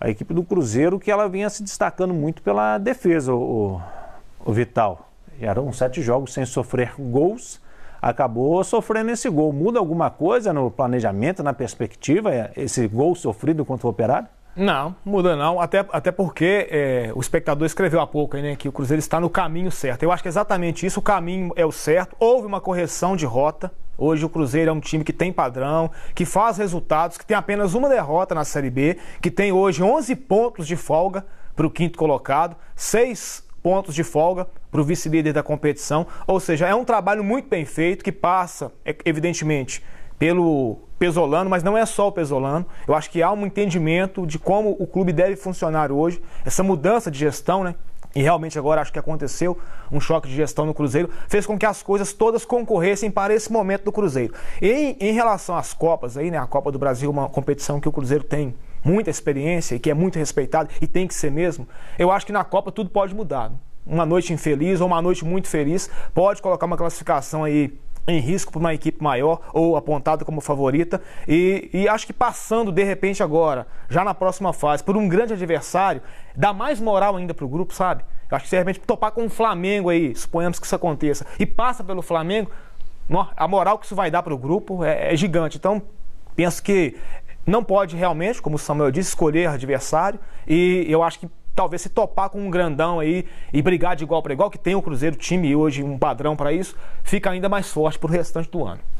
a equipe do Cruzeiro que ela vinha se destacando muito pela defesa, o, o Vital. E eram sete jogos sem sofrer gols, acabou sofrendo esse gol. Muda alguma coisa no planejamento, na perspectiva, esse gol sofrido contra o Operário? Não, muda não. Até, até porque é, o espectador escreveu há pouco aí, né, que o Cruzeiro está no caminho certo. Eu acho que é exatamente isso, o caminho é o certo. Houve uma correção de rota, Hoje o Cruzeiro é um time que tem padrão, que faz resultados, que tem apenas uma derrota na Série B, que tem hoje 11 pontos de folga para o quinto colocado, 6 pontos de folga para o vice-líder da competição. Ou seja, é um trabalho muito bem feito que passa, é, evidentemente, pelo Pesolano, mas não é só o Pesolano. Eu acho que há um entendimento de como o clube deve funcionar hoje, essa mudança de gestão, né? E realmente agora acho que aconteceu um choque de gestão no Cruzeiro, fez com que as coisas todas concorressem para esse momento do Cruzeiro. E em, relação às Copas, aí, né, a Copa do Brasil, é uma competição que o Cruzeiro tem muita experiência e que é muito respeitado e tem que ser mesmo, eu acho que na Copa tudo pode mudar. Uma noite infeliz ou uma noite muito feliz pode colocar uma classificação aí em risco para uma equipe maior ou apontada como favorita. E, e, acho que passando de repente agora, já na próxima fase, por um grande adversário, dá mais moral ainda para o grupo, sabe? Eu acho que se de repente topar com o Flamengo aí, suponhamos que isso aconteça, e passa pelo Flamengo, a moral que isso vai dar para o grupo é, é gigante. Então, penso que não pode realmente, como o Samuel disse, escolher adversário. E eu acho que talvez se topar com um grandão aí e brigar de igual para igual, que tem o Cruzeiro time hoje um padrão para isso, fica ainda mais forte para o restante do ano.